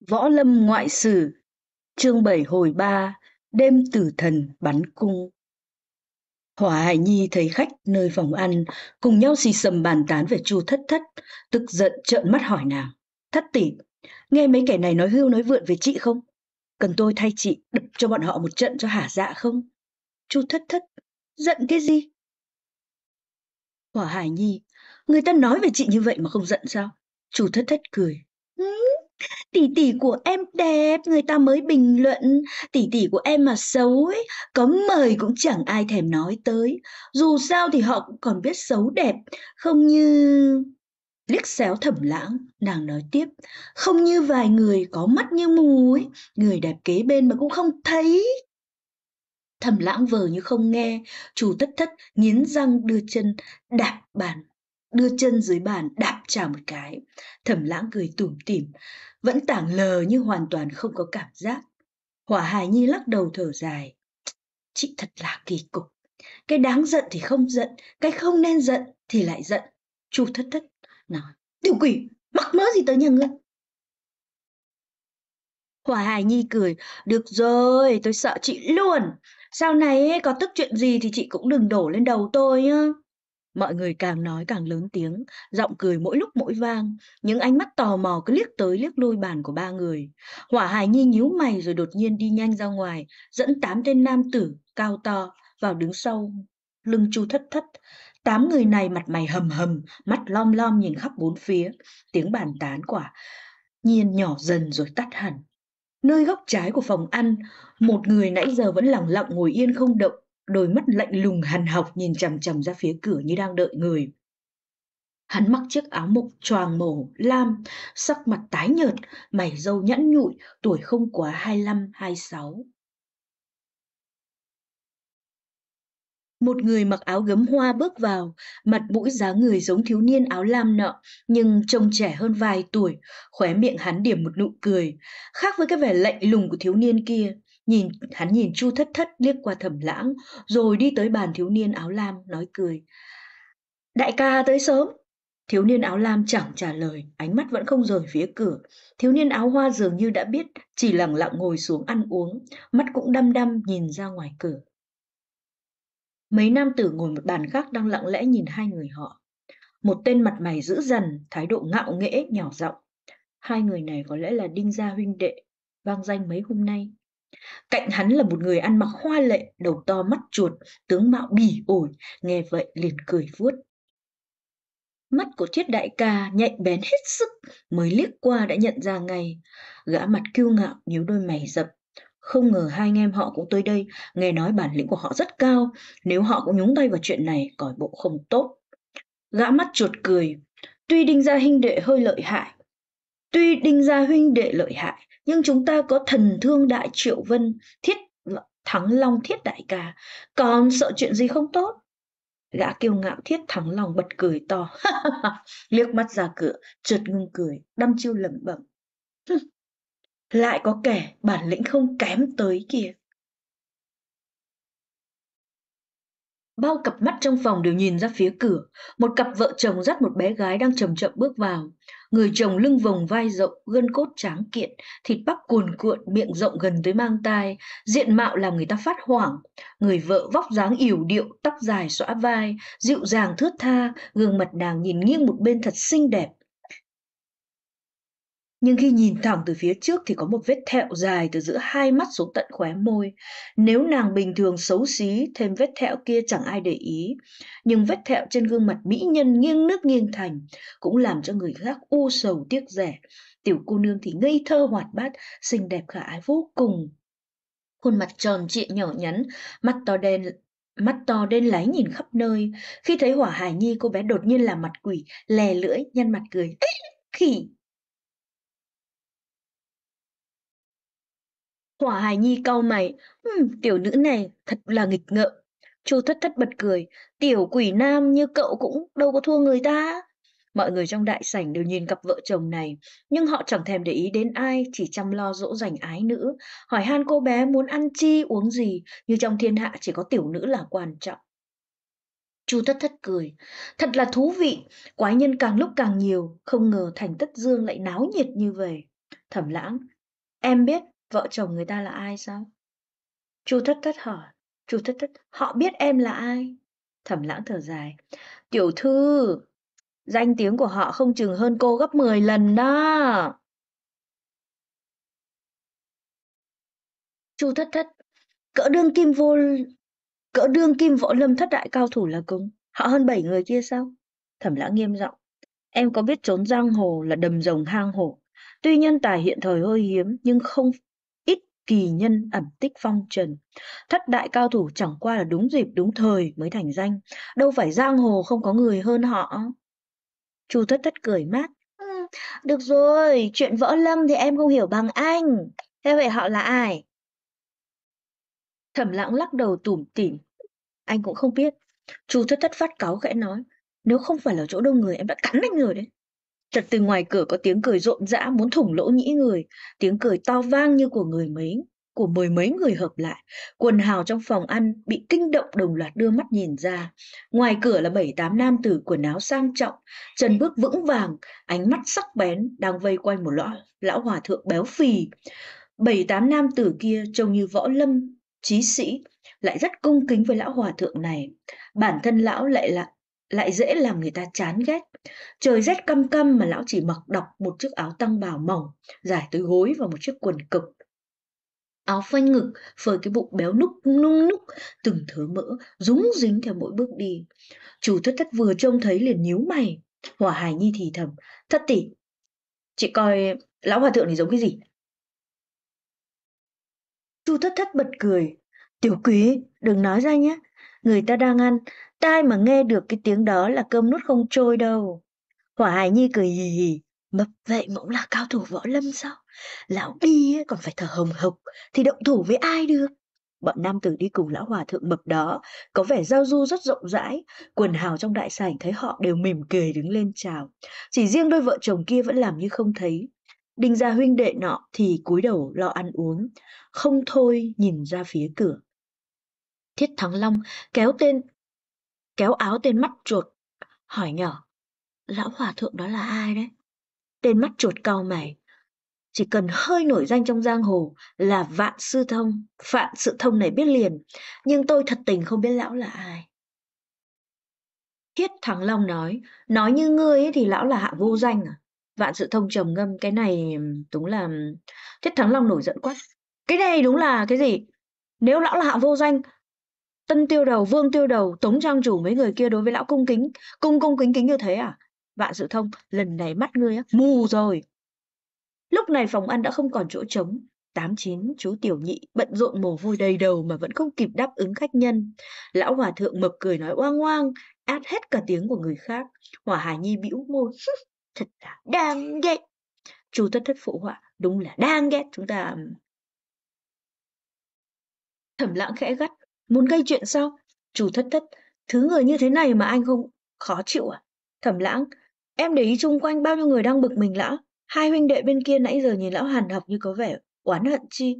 Võ Lâm Ngoại Sử, chương 7 hồi 3, đêm tử thần bắn cung. Hỏa Hải Nhi thấy khách nơi phòng ăn, cùng nhau xì sầm bàn tán về chu thất thất, tức giận trợn mắt hỏi nàng. Thất tỷ, nghe mấy kẻ này nói hưu nói vượn về chị không? Cần tôi thay chị đập cho bọn họ một trận cho hả dạ không? Chu thất thất, giận cái gì? Hỏa Hải Nhi, người ta nói về chị như vậy mà không giận sao? Chu thất thất cười, Tỷ tỷ của em đẹp, người ta mới bình luận, tỷ tỷ của em mà xấu ấy, có mời cũng chẳng ai thèm nói tới. Dù sao thì họ cũng còn biết xấu đẹp, không như liếc xéo thẩm lãng nàng nói tiếp không như vài người có mắt như mù ấy người đẹp kế bên mà cũng không thấy thẩm lãng vờ như không nghe chủ tất thất nghiến răng đưa chân đạp bàn đưa chân dưới bàn đạp chào một cái thẩm lãng cười tủm tỉm vẫn tảng lờ như hoàn toàn không có cảm giác. Hỏa hài nhi lắc đầu thở dài. Chị thật là kỳ cục. Cái đáng giận thì không giận, cái không nên giận thì lại giận. Chu thất thất nói, tiểu quỷ, mắc mớ gì tới nhà ngươi? Hỏa hài nhi cười, được rồi, tôi sợ chị luôn. Sau này có tức chuyện gì thì chị cũng đừng đổ lên đầu tôi nhá. Mọi người càng nói càng lớn tiếng, giọng cười mỗi lúc mỗi vang, những ánh mắt tò mò cứ liếc tới liếc lui bàn của ba người. Hỏa hài Nhi nhíu mày rồi đột nhiên đi nhanh ra ngoài, dẫn tám tên nam tử cao to vào đứng sau lưng Chu Thất Thất. Tám người này mặt mày hầm hầm, mắt lom lom nhìn khắp bốn phía, tiếng bàn tán quả nhiên nhỏ dần rồi tắt hẳn. Nơi góc trái của phòng ăn, một người nãy giờ vẫn lặng lặng ngồi yên không động, đôi mắt lạnh lùng hằn học nhìn chằm chằm ra phía cửa như đang đợi người. Hắn mặc chiếc áo mộc choàng màu lam, sắc mặt tái nhợt, mày râu nhẵn nhụi, tuổi không quá 25-26. Một người mặc áo gấm hoa bước vào, mặt mũi dáng người giống thiếu niên áo lam nọ, nhưng trông trẻ hơn vài tuổi, khóe miệng hắn điểm một nụ cười. Khác với cái vẻ lạnh lùng của thiếu niên kia, Nhìn, hắn nhìn Chu thất thất liếc qua thẩm lãng, rồi đi tới bàn thiếu niên áo lam, nói cười. Đại ca tới sớm. Thiếu niên áo lam chẳng trả lời, ánh mắt vẫn không rời phía cửa. Thiếu niên áo hoa dường như đã biết, chỉ lặng lặng ngồi xuống ăn uống, mắt cũng đăm đăm nhìn ra ngoài cửa. Mấy nam tử ngồi một bàn khác đang lặng lẽ nhìn hai người họ. Một tên mặt mày dữ dằn, thái độ ngạo nghễ, nhỏ giọng. Hai người này có lẽ là Đinh Gia huynh đệ, vang danh mấy hôm nay. Cạnh hắn là một người ăn mặc hoa lệ, đầu to mắt chuột, tướng mạo bỉ ổi, nghe vậy liền cười vuốt. Mắt của triết đại ca nhạy bén hết sức, mới liếc qua đã nhận ra ngay. Gã mặt kiêu ngạo, nhíu đôi mày dập. Không ngờ hai anh em họ cũng tới đây, nghe nói bản lĩnh của họ rất cao. Nếu họ cũng nhúng tay vào chuyện này, còi bộ không tốt. Gã mắt chuột cười, tuy đinh gia huynh đệ hơi lợi hại. Tuy đinh gia huynh đệ lợi hại, nhưng chúng ta có thần thương đại triệu vân thiết thắng long thiết đại ca còn sợ chuyện gì không tốt gã kiêu ngạo thiết thắng lòng bật cười to liếc mắt ra cửa trượt ngưng cười đăm chiêu lẩm bẩm lại có kẻ bản lĩnh không kém tới kia bao cặp mắt trong phòng đều nhìn ra phía cửa một cặp vợ chồng dắt một bé gái đang chậm chậm bước vào người chồng lưng vòng vai rộng, gân cốt tráng kiện, thịt bắp cuồn cuộn, miệng rộng gần tới mang tai, diện mạo làm người ta phát hoảng. Người vợ vóc dáng yểu điệu, tóc dài xõa vai, dịu dàng thướt tha, gương mặt nàng nhìn nghiêng một bên thật xinh đẹp nhưng khi nhìn thẳng từ phía trước thì có một vết thẹo dài từ giữa hai mắt xuống tận khóe môi. Nếu nàng bình thường xấu xí, thêm vết thẹo kia chẳng ai để ý. Nhưng vết thẹo trên gương mặt mỹ nhân nghiêng nước nghiêng thành cũng làm cho người khác u sầu tiếc rẻ. Tiểu cô nương thì ngây thơ hoạt bát, xinh đẹp khả ái vô cùng. Khuôn mặt tròn trịa nhỏ nhắn, mắt to đen mắt to đen láy nhìn khắp nơi. Khi thấy hỏa hải nhi cô bé đột nhiên làm mặt quỷ, lè lưỡi, nhăn mặt cười. Ê, khỉ! Hỏa Hải Nhi cau mày, "Ừm, tiểu nữ này thật là nghịch ngợm." Chu Thất Thất bật cười, "Tiểu quỷ nam như cậu cũng đâu có thua người ta." Mọi người trong đại sảnh đều nhìn cặp vợ chồng này, nhưng họ chẳng thèm để ý đến ai, chỉ chăm lo dỗ dành ái nữ, hỏi han cô bé muốn ăn chi, uống gì, như trong thiên hạ chỉ có tiểu nữ là quan trọng. Chu Thất Thất cười, thật là thú vị, quái nhân càng lúc càng nhiều, không ngờ Thành Tất Dương lại náo nhiệt như vậy. Thẩm Lãng, em biết Vợ chồng người ta là ai sao? Chu Thất Thất hỏi. Chu Thất Thất, họ biết em là ai? Thẩm lãng thở dài. Tiểu thư, danh tiếng của họ không chừng hơn cô gấp 10 lần đó. Chu Thất Thất, cỡ đương kim vô cỡ đương kim võ lâm thất đại cao thủ là cứng họ hơn bảy người kia sao thẩm lãng nghiêm giọng em có biết trốn giang hồ là đầm rồng hang hổ tuy nhân tài hiện thời hơi hiếm nhưng không kỳ nhân ẩn tích phong trần. Thất đại cao thủ chẳng qua là đúng dịp đúng thời mới thành danh, đâu phải giang hồ không có người hơn họ. Chu thất thất cười mát. Ừ, được rồi, chuyện võ lâm thì em không hiểu bằng anh. Thế vậy họ là ai? Thẩm lãng lắc đầu tủm tỉm. Anh cũng không biết. Chu thất thất phát cáu khẽ nói. Nếu không phải là chỗ đông người em đã cắn anh người đấy. Chợt từ ngoài cửa có tiếng cười rộn rã muốn thủng lỗ nhĩ người, tiếng cười to vang như của người mấy, của mười mấy người hợp lại. Quần hào trong phòng ăn bị kinh động đồng loạt đưa mắt nhìn ra. Ngoài cửa là bảy tám nam tử quần áo sang trọng, chân bước vững vàng, ánh mắt sắc bén đang vây quanh một lão, lão hòa thượng béo phì. Bảy tám nam tử kia trông như võ lâm, trí sĩ, lại rất cung kính với lão hòa thượng này. Bản thân lão lại là lại dễ làm người ta chán ghét. Trời rét căm căm mà lão chỉ mặc đọc một chiếc áo tăng bào mỏng, dài tới gối và một chiếc quần cực. Áo phanh ngực, phơi cái bụng béo núc nung núc, từng thớ mỡ, rúng dính theo mỗi bước đi. Chủ thất thất vừa trông thấy liền nhíu mày. Hỏa hài nhi thì thầm, thất tỷ, chị coi lão hòa thượng này giống cái gì? Chu thất thất bật cười, tiểu quý, đừng nói ra nhé, người ta đang ăn tai mà nghe được cái tiếng đó là cơm nút không trôi đâu. Hỏa Hải Nhi cười hì hì, mập vậy mà cũng là cao thủ võ lâm sao? Lão đi ấy, còn phải thở hồng hộc, thì động thủ với ai được? Bọn nam tử đi cùng lão hòa thượng mập đó, có vẻ giao du rất rộng rãi, quần hào trong đại sảnh thấy họ đều mỉm cười đứng lên chào. Chỉ riêng đôi vợ chồng kia vẫn làm như không thấy. Đinh gia huynh đệ nọ thì cúi đầu lo ăn uống, không thôi nhìn ra phía cửa. Thiết Thắng Long kéo tên kéo áo tên mắt chuột, hỏi nhỏ, lão hòa thượng đó là ai đấy? Tên mắt chuột cao mày, chỉ cần hơi nổi danh trong giang hồ là vạn sư thông, vạn sự thông này biết liền, nhưng tôi thật tình không biết lão là ai. Thiết Thắng Long nói, nói như ngươi ấy thì lão là hạ vô danh à? Vạn sự thông trầm ngâm, cái này đúng là... Thiết Thắng Long nổi giận quát. Cái này đúng là cái gì? Nếu lão là hạ vô danh, Tân tiêu đầu, vương tiêu đầu, tống trang chủ mấy người kia đối với lão cung kính, cung cung kính kính như thế à? Vạn sự thông, lần này mắt ngươi á, mù rồi. Lúc này phòng ăn đã không còn chỗ trống, tám chín chú tiểu nhị bận rộn mồ vui đầy đầu mà vẫn không kịp đáp ứng khách nhân lão hòa thượng mập cười nói oang oang át hết cả tiếng của người khác hòa hải nhi bĩu môi thật là đang ghét chú thất thất phụ họa đúng là đang ghét chúng ta thẩm lãng khẽ gắt Muốn gây chuyện sao? Chủ thất thất, thứ người như thế này mà anh không khó chịu à? Thẩm lãng, em để ý chung quanh bao nhiêu người đang bực mình lão. Hai huynh đệ bên kia nãy giờ nhìn lão hàn học như có vẻ oán hận chi.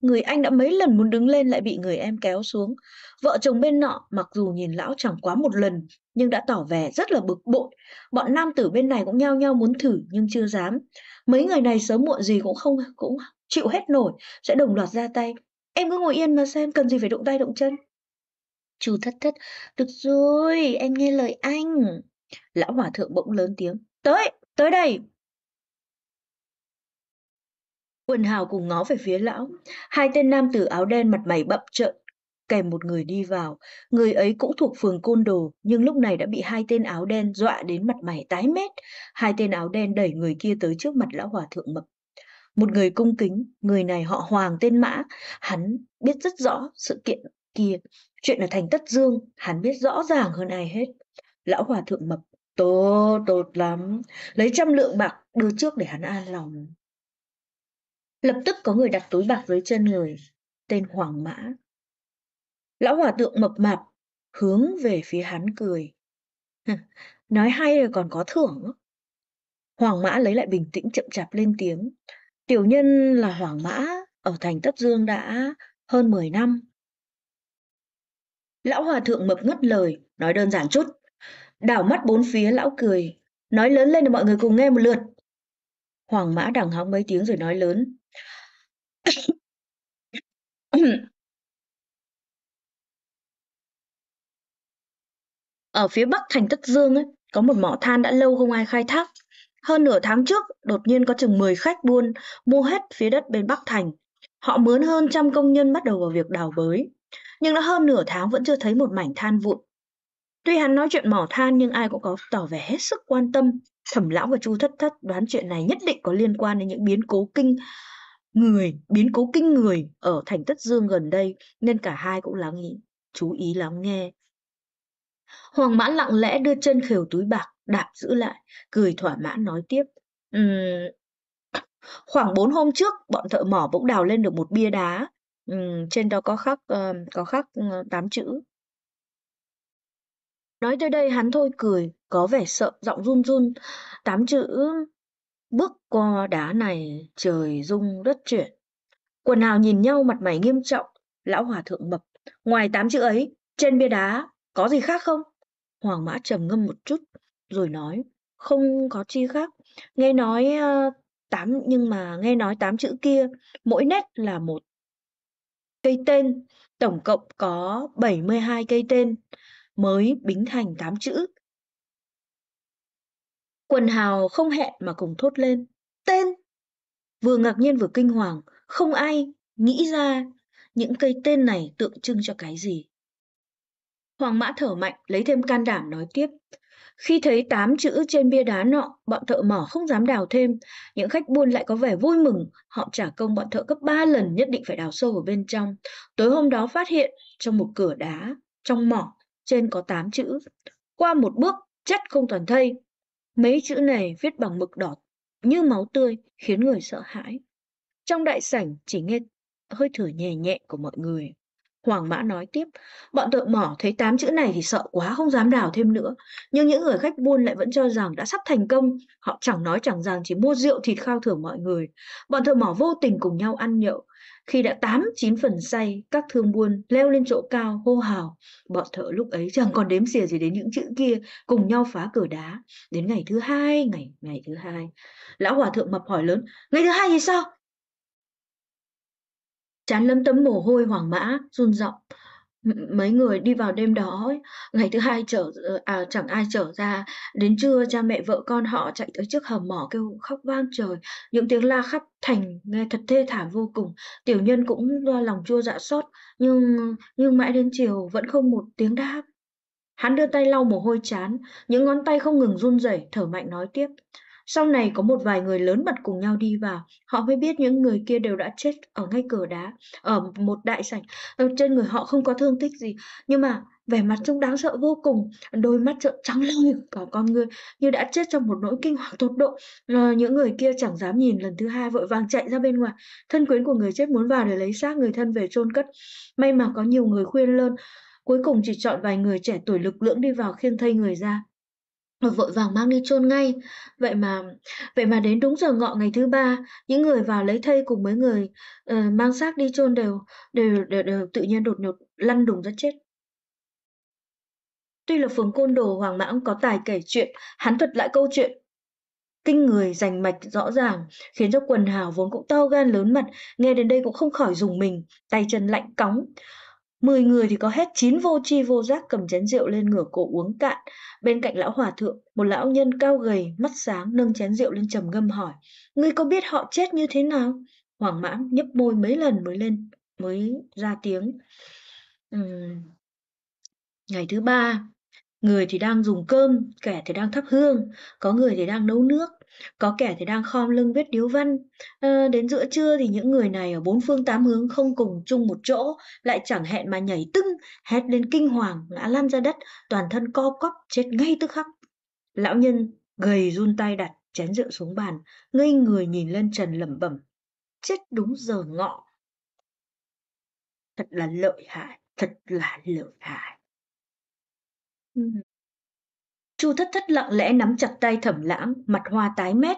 Người anh đã mấy lần muốn đứng lên lại bị người em kéo xuống. Vợ chồng bên nọ mặc dù nhìn lão chẳng quá một lần nhưng đã tỏ vẻ rất là bực bội. Bọn nam tử bên này cũng nhao nhao muốn thử nhưng chưa dám. Mấy người này sớm muộn gì cũng không cũng chịu hết nổi sẽ đồng loạt ra tay Em cứ ngồi yên mà xem, cần gì phải động tay động chân. Chu thất thất, được rồi, em nghe lời anh. Lão hòa thượng bỗng lớn tiếng, tới, tới đây. Quần hào cùng ngó về phía lão, hai tên nam tử áo đen mặt mày bậm trợn, kèm một người đi vào. Người ấy cũng thuộc phường Côn Đồ, nhưng lúc này đã bị hai tên áo đen dọa đến mặt mày tái mét. Hai tên áo đen đẩy người kia tới trước mặt lão hòa thượng mập một người cung kính, người này họ Hoàng tên Mã, hắn biết rất rõ sự kiện kia, chuyện ở thành Tất Dương, hắn biết rõ ràng hơn ai hết. Lão Hòa Thượng Mập, tốt, tốt lắm, lấy trăm lượng bạc đưa trước để hắn an lòng. Lập tức có người đặt túi bạc dưới chân người, tên Hoàng Mã. Lão Hòa Thượng Mập Mạp hướng về phía hắn cười. Nói hay rồi còn có thưởng. Hoàng Mã lấy lại bình tĩnh chậm chạp lên tiếng. Tiểu nhân là Hoàng Mã ở thành Tấp Dương đã hơn 10 năm. Lão Hòa Thượng mập ngất lời, nói đơn giản chút. Đảo mắt bốn phía lão cười, nói lớn lên để mọi người cùng nghe một lượt. Hoàng Mã đằng hóng mấy tiếng rồi nói lớn. ở phía bắc thành Tất Dương ấy, có một mỏ than đã lâu không ai khai thác. Hơn nửa tháng trước, đột nhiên có chừng 10 khách buôn mua hết phía đất bên Bắc Thành. Họ mướn hơn trăm công nhân bắt đầu vào việc đào bới. Nhưng đã hơn nửa tháng vẫn chưa thấy một mảnh than vụn. Tuy hắn nói chuyện mỏ than nhưng ai cũng có tỏ vẻ hết sức quan tâm. Thẩm lão và Chu Thất Thất đoán chuyện này nhất định có liên quan đến những biến cố kinh người, biến cố kinh người ở thành Tất Dương gần đây nên cả hai cũng lắng ý, chú ý lắng nghe. Hoàng mã lặng lẽ đưa chân khều túi bạc đạp giữ lại cười thỏa mãn nói tiếp uhm, khoảng 4 hôm trước bọn thợ mỏ bỗng đào lên được một bia đá uhm, trên đó có khắc uh, có khắc ờ, tám chữ nói tới đây hắn thôi cười có vẻ sợ giọng run run tám chữ bước qua đá này trời rung đất chuyển quần hào nhìn nhau mặt mày nghiêm trọng lão hòa thượng mập ngoài tám chữ ấy trên bia đá có gì khác không hoàng mã trầm ngâm một chút rồi nói, không có chi khác. Nghe nói, ơ, tám nhưng mà nghe nói tám chữ kia, mỗi nét là một cây tên, tổng cộng có 72 cây tên mới bính thành tám chữ. Quần hào không hẹn mà cùng thốt lên, tên! Vừa ngạc nhiên vừa kinh hoàng, không ai nghĩ ra những cây tên này tượng trưng cho cái gì. Hoàng mã thở mạnh, lấy thêm can đảm nói tiếp, khi thấy tám chữ trên bia đá nọ, bọn thợ mỏ không dám đào thêm. Những khách buôn lại có vẻ vui mừng, họ trả công bọn thợ gấp ba lần nhất định phải đào sâu ở bên trong. Tối hôm đó phát hiện trong một cửa đá, trong mỏ, trên có tám chữ. Qua một bước, chất không toàn thây. Mấy chữ này viết bằng mực đỏ như máu tươi khiến người sợ hãi. Trong đại sảnh chỉ nghe hơi thở nhẹ nhẹ của mọi người. Hoàng Mã nói tiếp, bọn tượng mỏ thấy tám chữ này thì sợ quá không dám đào thêm nữa. Nhưng những người khách buôn lại vẫn cho rằng đã sắp thành công, họ chẳng nói chẳng rằng chỉ mua rượu thịt khao thưởng mọi người. Bọn thợ mỏ vô tình cùng nhau ăn nhậu. Khi đã tám chín phần say, các thương buôn leo lên chỗ cao, hô hào. Bọn thợ lúc ấy chẳng còn đếm xỉa gì đến những chữ kia, cùng nhau phá cửa đá. Đến ngày thứ hai, ngày ngày thứ hai, lão hòa thượng mập hỏi lớn, ngày thứ hai thì sao? chán lấm tấm mồ hôi hoảng mã run giọng mấy người đi vào đêm đó ngày thứ hai trở ờ, à, chẳng ai trở ra đến trưa cha mẹ vợ con họ chạy tới trước hầm mỏ kêu khóc vang trời những tiếng la khắp thành nghe thật thê thảm vô cùng tiểu nhân cũng lòng chua dạ xót nhưng nhưng mãi đến chiều vẫn không một tiếng đáp hắn đưa tay lau mồ hôi chán những ngón tay không ngừng run rẩy thở mạnh nói tiếp sau này có một vài người lớn mặt cùng nhau đi vào, họ mới biết những người kia đều đã chết ở ngay cửa đá, ở một đại sảnh. Ở ờ, trên người họ không có thương tích gì, nhưng mà vẻ mặt trông đáng sợ vô cùng, đôi mắt trợn trắng lôi cả con người như đã chết trong một nỗi kinh hoàng tột độ. Là ờ, những người kia chẳng dám nhìn lần thứ hai vội vàng chạy ra bên ngoài. Thân quyến của người chết muốn vào để lấy xác người thân về chôn cất. May mà có nhiều người khuyên lơn, cuối cùng chỉ chọn vài người trẻ tuổi lực lưỡng đi vào khiêng thay người ra vội vàng mang đi chôn ngay. Vậy mà vậy mà đến đúng giờ ngọ ngày thứ ba, những người vào lấy thây cùng với người, ờ, mang xác đi chôn đều đều đều đều tự nhiên đột nhột lăn đùng ra chết. Tuy là phường côn đồ Hoàng Mãng có tài kể chuyện, hắn thuật lại câu chuyện kinh người rành mạch rõ ràng khiến cho quần hào vốn cũng to gan lớn mặt nghe đến đây cũng không khỏi dùng mình tay chân lạnh cóng 10 người thì có hết 9 vô tri vô giác cầm chén rượu lên ngửa cổ uống cạn. Bên cạnh lão hòa thượng, một lão nhân cao gầy, mắt sáng nâng chén rượu lên trầm ngâm hỏi: "Ngươi có biết họ chết như thế nào?" Hoàng mãng nhấp môi mấy lần mới lên mới ra tiếng. Uhm. Ngày thứ ba, người thì đang dùng cơm kẻ thì đang thắp hương có người thì đang nấu nước có kẻ thì đang khom lưng viết điếu văn à, đến giữa trưa thì những người này ở bốn phương tám hướng không cùng chung một chỗ lại chẳng hẹn mà nhảy tưng hét lên kinh hoàng ngã lăn ra đất toàn thân co quắp chết ngay tức khắc lão nhân gầy run tay đặt chén rượu xuống bàn ngây người nhìn lên trần lẩm bẩm chết đúng giờ ngọ thật là lợi hại thật là lợi hại Ừ. Chu Thất Thất lặng lẽ nắm chặt tay Thẩm Lãng, mặt hoa tái mét.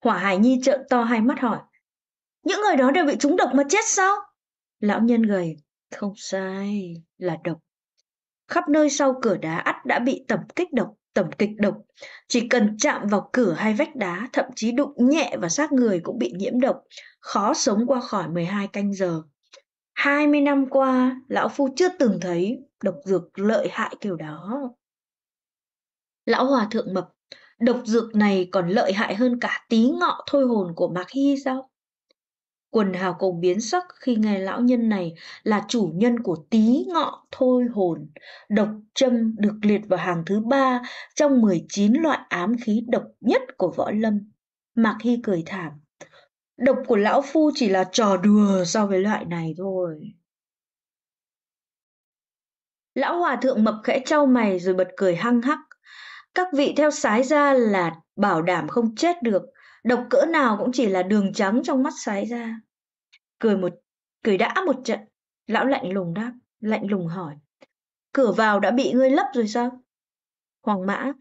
Hỏa Hải Nhi trợn to hai mắt hỏi: "Những người đó đều bị trúng độc mà chết sao?" Lão nhân gầy: "Không sai, là độc. Khắp nơi sau cửa đá ắt đã bị tẩm kích độc, tẩm kịch độc, chỉ cần chạm vào cửa hay vách đá, thậm chí đụng nhẹ vào xác người cũng bị nhiễm độc, khó sống qua khỏi 12 canh giờ." 20 năm qua, lão phu chưa từng thấy độc dược lợi hại kiểu đó. Lão hòa thượng mập, độc dược này còn lợi hại hơn cả tí ngọ thôi hồn của Mạc Hy sao? Quần hào cầu biến sắc khi nghe lão nhân này là chủ nhân của tí ngọ thôi hồn. Độc châm được liệt vào hàng thứ ba trong 19 loại ám khí độc nhất của võ lâm. Mạc Hy cười thảm. Độc của lão phu chỉ là trò đùa so với loại này thôi. Lão hòa thượng mập khẽ trao mày rồi bật cười hăng hắc. Các vị theo sái ra là bảo đảm không chết được. Độc cỡ nào cũng chỉ là đường trắng trong mắt sái ra. Cười một cười đã một trận. Lão lạnh lùng đáp, lạnh lùng hỏi. Cửa vào đã bị ngươi lấp rồi sao? Hoàng mã,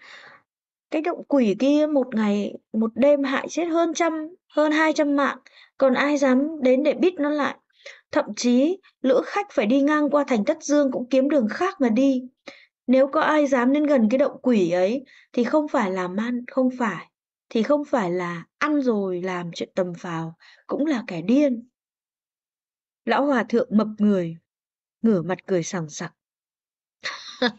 cái động quỷ kia một ngày, một đêm hại chết hơn trăm, hơn hai trăm mạng, còn ai dám đến để bít nó lại. Thậm chí, lữ khách phải đi ngang qua thành Tất Dương cũng kiếm đường khác mà đi. Nếu có ai dám đến gần cái động quỷ ấy, thì không phải là man, không phải, thì không phải là ăn rồi làm chuyện tầm phào, cũng là kẻ điên. Lão Hòa Thượng mập người, ngửa mặt cười sảng sặc.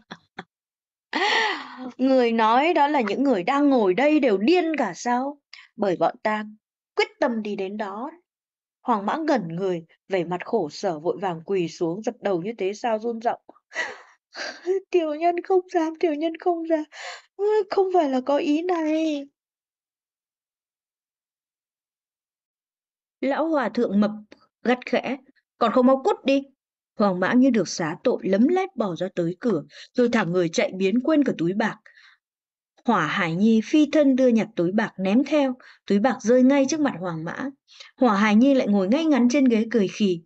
Người nói đó là những người đang ngồi đây đều điên cả sao? Bởi bọn ta quyết tâm đi đến đó. Hoàng mã gần người, vẻ mặt khổ sở vội vàng quỳ xuống dập đầu như thế sao run rộng. tiểu nhân không dám, tiểu nhân không dám, ừ, không phải là có ý này. Lão hòa thượng mập gắt khẽ, còn không mau cút đi, Hoàng mã như được xá tội lấm lét bỏ ra tới cửa, rồi thẳng người chạy biến quên cả túi bạc. Hỏa Hải Nhi phi thân đưa nhặt túi bạc ném theo, túi bạc rơi ngay trước mặt Hoàng Mã. Hỏa Hải Nhi lại ngồi ngay ngắn trên ghế cười khì.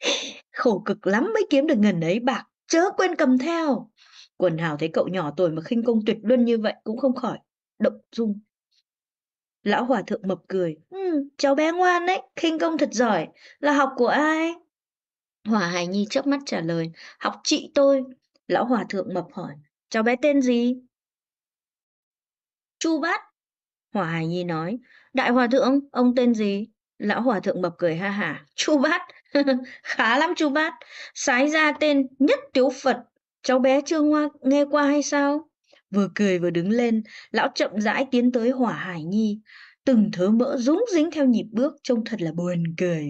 Khổ cực lắm mới kiếm được ngần ấy bạc, chớ quên cầm theo. Quần hào thấy cậu nhỏ tuổi mà khinh công tuyệt luân như vậy cũng không khỏi động dung. Lão Hòa Thượng mập cười. Ừ, cháu bé ngoan đấy, khinh công thật giỏi, là học của ai? Hòa Hải Nhi chớp mắt trả lời, học chị tôi. Lão Hòa Thượng mập hỏi, cháu bé tên gì? Chu Bát. Hòa Hải Nhi nói, Đại Hòa Thượng, ông tên gì? Lão Hòa Thượng mập cười ha hả, Chu Bát. Khá lắm Chu Bát, sái ra tên nhất tiếu Phật. Cháu bé chưa ngoa, nghe qua hay sao? Vừa cười vừa đứng lên, lão chậm rãi tiến tới Hỏa Hải Nhi từng thớ mỡ rúng dính theo nhịp bước trông thật là buồn cười.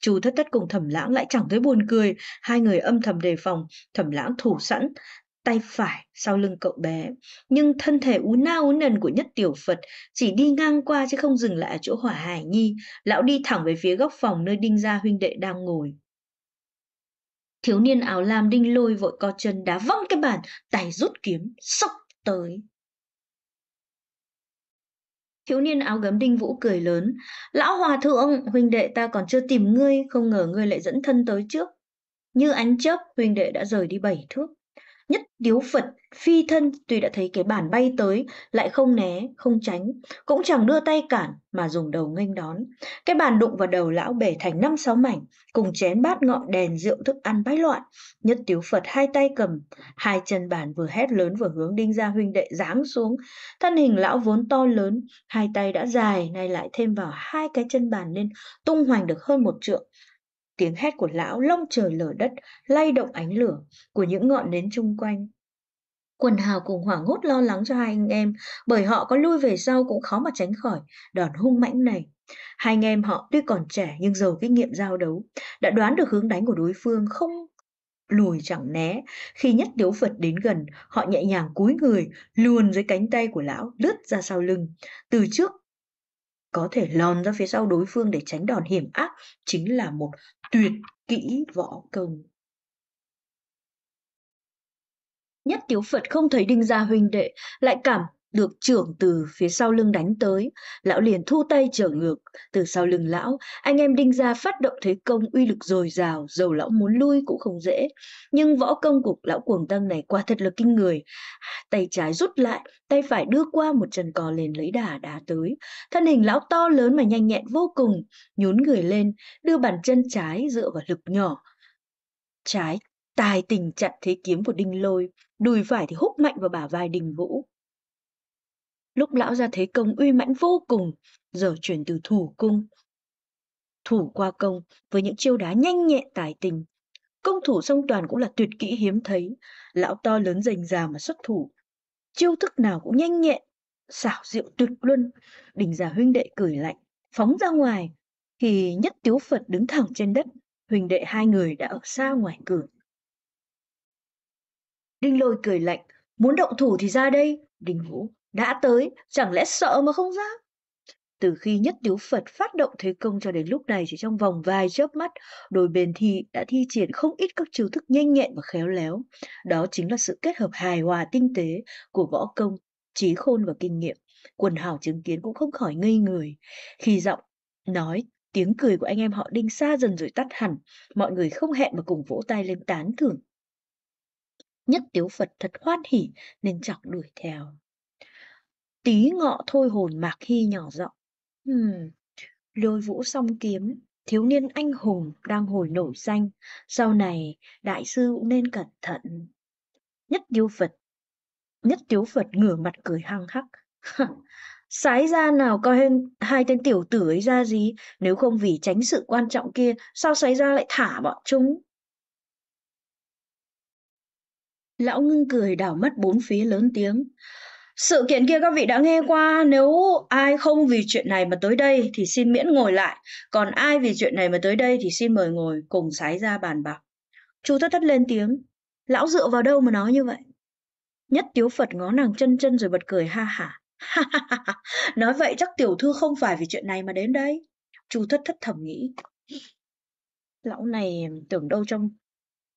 Chu thất thất cùng thẩm lãng lại chẳng thấy buồn cười, hai người âm thầm đề phòng, thẩm lãng thủ sẵn, tay phải sau lưng cậu bé. Nhưng thân thể ú na ú nần của nhất tiểu Phật chỉ đi ngang qua chứ không dừng lại ở chỗ hỏa hải nhi. Lão đi thẳng về phía góc phòng nơi đinh gia huynh đệ đang ngồi. Thiếu niên áo lam đinh lôi vội co chân đá văng cái bàn, tay rút kiếm, sóc tới. Thiếu niên áo gấm đinh vũ cười lớn. Lão hòa thượng, huynh đệ ta còn chưa tìm ngươi, không ngờ ngươi lại dẫn thân tới trước. Như ánh chớp, huynh đệ đã rời đi bảy thước nhất điếu Phật, phi thân tuy đã thấy cái bản bay tới, lại không né, không tránh, cũng chẳng đưa tay cản mà dùng đầu nghênh đón. Cái bàn đụng vào đầu lão bể thành năm sáu mảnh, cùng chén bát ngọn đèn rượu thức ăn bãi loạn. Nhất điếu Phật hai tay cầm, hai chân bàn vừa hét lớn vừa hướng đinh gia huynh đệ giáng xuống. Thân hình lão vốn to lớn, hai tay đã dài, nay lại thêm vào hai cái chân bàn nên tung hoành được hơn một trượng tiếng hét của lão long trời lở đất, lay động ánh lửa của những ngọn nến chung quanh. Quần hào cùng hoảng hốt lo lắng cho hai anh em, bởi họ có lui về sau cũng khó mà tránh khỏi đòn hung mãnh này. Hai anh em họ tuy còn trẻ nhưng giàu kinh nghiệm giao đấu, đã đoán được hướng đánh của đối phương không lùi chẳng né. Khi nhất tiếu Phật đến gần, họ nhẹ nhàng cúi người, luồn dưới cánh tay của lão, lướt ra sau lưng. Từ trước có thể lòn ra phía sau đối phương để tránh đòn hiểm ác chính là một tuyệt kỹ võ công. Nhất tiểu Phật không thấy Đinh Gia huynh đệ, lại cảm được trưởng từ phía sau lưng đánh tới, lão liền thu tay trở ngược, từ sau lưng lão, anh em đinh ra phát động thế công uy lực dồi dào, dầu lão muốn lui cũng không dễ. Nhưng võ công của lão cuồng tăng này quả thật là kinh người. Tay trái rút lại, tay phải đưa qua một chân cò lên lấy đà đá tới. Thân hình lão to lớn mà nhanh nhẹn vô cùng, nhún người lên, đưa bàn chân trái dựa vào lực nhỏ. Trái tài tình chặt thế kiếm của đinh lôi, đùi phải thì húc mạnh vào bả vai đình vũ Lúc lão ra thấy công uy mãnh vô cùng, giờ chuyển từ thủ cung. Thủ qua công với những chiêu đá nhanh nhẹn tài tình. Công thủ song toàn cũng là tuyệt kỹ hiếm thấy, lão to lớn rành già mà xuất thủ. Chiêu thức nào cũng nhanh nhẹn, xảo diệu tuyệt luân, đình già huynh đệ cười lạnh, phóng ra ngoài. Thì nhất tiếu Phật đứng thẳng trên đất, huynh đệ hai người đã ở xa ngoài cửa. Đinh lôi cười lạnh, muốn động thủ thì ra đây, Đinh Vũ. Đã tới, chẳng lẽ sợ mà không ra? Từ khi nhất tiếu Phật phát động thế công cho đến lúc này chỉ trong vòng vài chớp mắt, đôi bên thi đã thi triển không ít các chiêu thức nhanh nhẹn và khéo léo. Đó chính là sự kết hợp hài hòa tinh tế của võ công, trí khôn và kinh nghiệm. Quần hào chứng kiến cũng không khỏi ngây người. Khi giọng nói tiếng cười của anh em họ đinh xa dần rồi tắt hẳn mọi người không hẹn mà cùng vỗ tay lên tán thưởng nhất tiếu phật thật hoan hỉ nên chọc đuổi theo Tí ngọ thôi hồn Mạc Hy nhỏ giọng. Hmm. Lôi vũ song kiếm, thiếu niên anh hùng đang hồi nổi danh, sau này đại sư cũng nên cẩn thận. Nhất tiêu Phật Nhất tiếu Phật ngửa mặt cười hăng hắc. Sái ra nào coi hên, hai tên tiểu tử ấy ra gì, nếu không vì tránh sự quan trọng kia, sao sái ra lại thả bọn chúng? Lão ngưng cười đảo mắt bốn phía lớn tiếng. Sự kiện kia các vị đã nghe qua, nếu ai không vì chuyện này mà tới đây thì xin miễn ngồi lại, còn ai vì chuyện này mà tới đây thì xin mời ngồi cùng sái ra bàn bạc. Chú thất thất lên tiếng, lão dựa vào đâu mà nói như vậy? Nhất tiếu Phật ngó nàng chân chân rồi bật cười ha hả. nói vậy chắc tiểu thư không phải vì chuyện này mà đến đây. Chú thất thất thầm nghĩ. Lão này tưởng đâu trong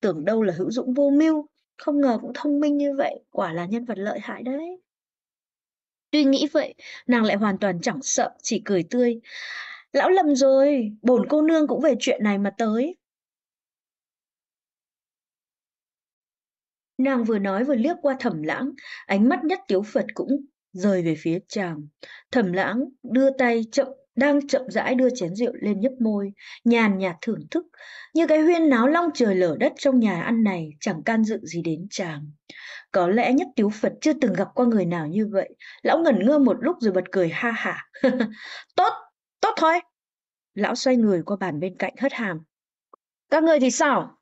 tưởng đâu là hữu dũng vô mưu, không ngờ cũng thông minh như vậy, quả là nhân vật lợi hại đấy. Tuy nghĩ vậy, nàng lại hoàn toàn chẳng sợ, chỉ cười tươi. Lão lầm rồi, bổn cô nương cũng về chuyện này mà tới. Nàng vừa nói vừa liếc qua thẩm lãng, ánh mắt nhất tiếu Phật cũng rời về phía chàng. Thẩm lãng đưa tay chậm đang chậm rãi đưa chén rượu lên nhấp môi, nhàn nhạt thưởng thức, như cái huyên náo long trời lở đất trong nhà ăn này chẳng can dự gì đến chàng. Có lẽ nhất tiếu Phật chưa từng gặp qua người nào như vậy. Lão ngẩn ngơ một lúc rồi bật cười ha hả. tốt, tốt thôi. Lão xoay người qua bàn bên cạnh hất hàm. Các người thì sao?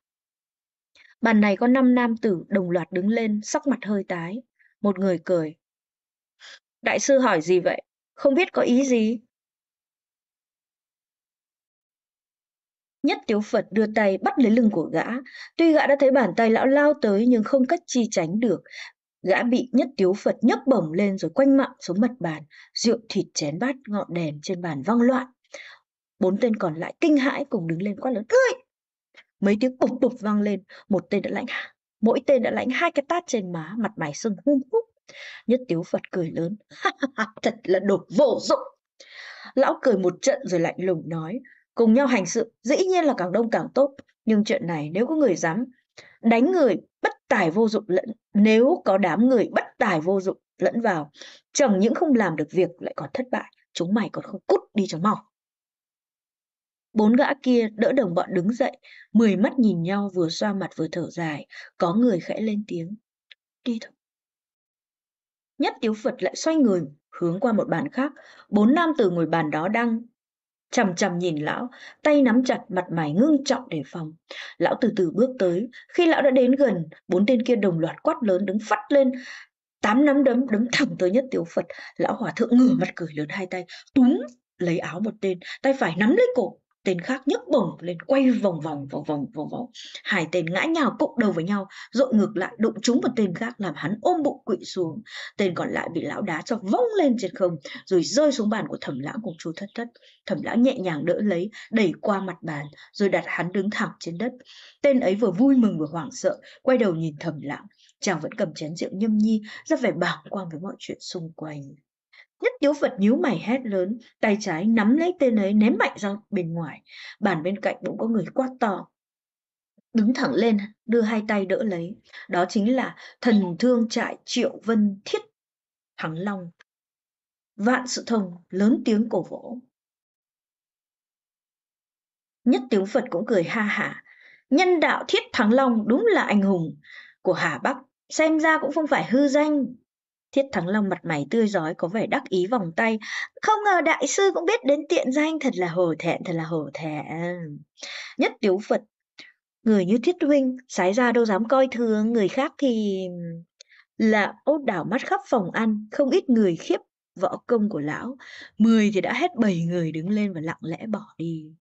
Bàn này có năm nam tử đồng loạt đứng lên, sắc mặt hơi tái. Một người cười. Đại sư hỏi gì vậy? Không biết có ý gì? Nhất Tiếu Phật đưa tay bắt lấy lưng của gã. Tuy gã đã thấy bàn tay lão lao tới nhưng không cách chi tránh được. Gã bị Nhất Tiếu Phật nhấc bổng lên rồi quanh mạng xuống mặt bàn. Rượu thịt chén bát ngọn đèn trên bàn văng loạn. Bốn tên còn lại kinh hãi cùng đứng lên quát lớn. Ơi! Mấy tiếng bụp bụp vang lên. Một tên đã lãnh Mỗi tên đã lãnh hai cái tát trên má, mặt mày sưng hum húp. Nhất Tiếu Phật cười lớn. Thật là đột vô dụng. Lão cười một trận rồi lạnh lùng nói cùng nhau hành sự dĩ nhiên là càng đông càng tốt nhưng chuyện này nếu có người dám đánh người bất tài vô dụng lẫn nếu có đám người bất tài vô dụng lẫn vào chẳng những không làm được việc lại còn thất bại chúng mày còn không cút đi cho mau bốn gã kia đỡ đồng bọn đứng dậy mười mắt nhìn nhau vừa xoa mặt vừa thở dài có người khẽ lên tiếng đi thôi nhất tiếu phật lại xoay người hướng qua một bàn khác bốn nam tử ngồi bàn đó đang chằm chằm nhìn lão, tay nắm chặt mặt mày ngưng trọng đề phòng. Lão từ từ bước tới, khi lão đã đến gần, bốn tên kia đồng loạt quát lớn đứng phát lên, tám nắm đấm đứng thẳng tới nhất tiếu Phật. Lão hòa thượng ngửa mặt cười lớn hai tay, túm lấy áo một tên, tay phải nắm lấy cổ, tên khác nhấc bổng lên quay vòng vòng vòng vòng vòng vòng hai tên ngã nhào cụng đầu với nhau dội ngược lại đụng trúng một tên khác làm hắn ôm bụng quỵ xuống tên còn lại bị lão đá cho vông lên trên không rồi rơi xuống bàn của thẩm lão cùng chú thất thất thẩm lão nhẹ nhàng đỡ lấy đẩy qua mặt bàn rồi đặt hắn đứng thẳng trên đất tên ấy vừa vui mừng vừa hoảng sợ quay đầu nhìn thẩm lão chàng vẫn cầm chén rượu nhâm nhi rất vẻ bàng quang với mọi chuyện xung quanh Nhất Tiếu Phật nhíu mày hét lớn, tay trái nắm lấy tên ấy ném mạnh ra bên ngoài. Bàn bên cạnh cũng có người quát to. Đứng thẳng lên, đưa hai tay đỡ lấy. Đó chính là thần thương trại Triệu Vân Thiết Thắng Long. Vạn sự thông, lớn tiếng cổ vỗ. Nhất Tiếu Phật cũng cười ha hả. Nhân đạo Thiết Thắng Long đúng là anh hùng của Hà Bắc. Xem ra cũng không phải hư danh, Thiết Thắng Long mặt mày tươi rói có vẻ đắc ý vòng tay. Không ngờ đại sư cũng biết đến tiện danh, thật là hổ thẹn, thật là hổ thẹn. Nhất Tiếu Phật, người như Thiết Huynh, sái ra đâu dám coi thường, người khác thì... Là ốt đảo mắt khắp phòng ăn, không ít người khiếp võ công của lão. Mười thì đã hết bảy người đứng lên và lặng lẽ bỏ đi.